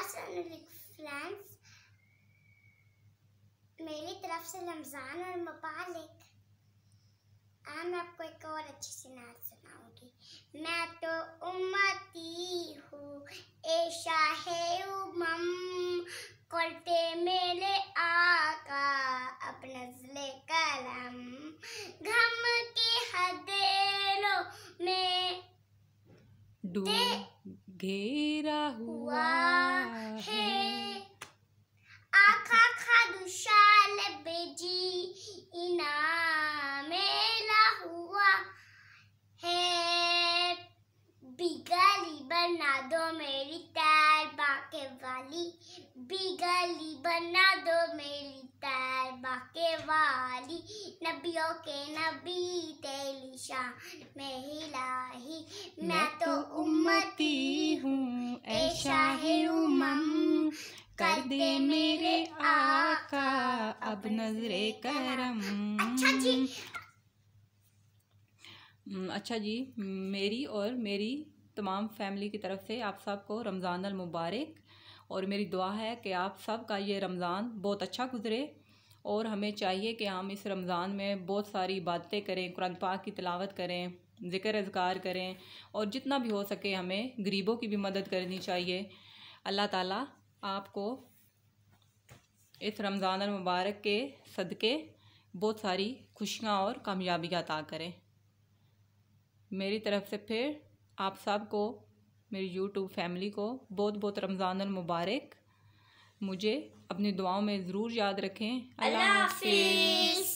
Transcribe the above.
Aslam friends मेरी तरफ से रमज़ान और मुबारक आज मैं आपको एक और अच्छी सी नाच सुनाऊंगी मैं तो उम्मती हूँ ए शाह उमम कोलते मेरे आका अब नजले कलम घम के हदेरों में डूब घेरा हुआ है आखा खा दुशाल बेजी इना मेला हुआ है बिगली बना दो मेरी तैर बाके वाली बिगली बना दो मेरी तैर बाके वाली नबियों के नबी तेरी शान ही हिलाही मैं तो उम्मती कर दे मेरे आका अब नजरे करम अच्छा जी हम्म, अच्छा जी मेरी और मेरी तमाम फैमिली की तरफ से आप सबको रमज़ान मुबारक और मेरी दुआ है कि आप सब का ये रमज़ान बहुत अच्छा गुजरे और हमें चाहिए कि हम इस रमज़ान में बहुत सारी इबादतें करें कुरान पाक की तलावत करें ज़िक्र अजगार करें और जितना भी हो सके हमें गरीबों की भी मदद करनी चाहिए अल्लाह ताला आपको इस रमज़ान मुबारक के सदक़े बहुत सारी खुशियाँ और कामयाबियाँ अता करें मेरी तरफ़ से फिर आप सब को मेरी YouTube फैमिली को बहुत बहुत रमज़ान मुबारक मुझे अपनी दुआओं में ज़रूर याद रखें अल्लाह हाफिज़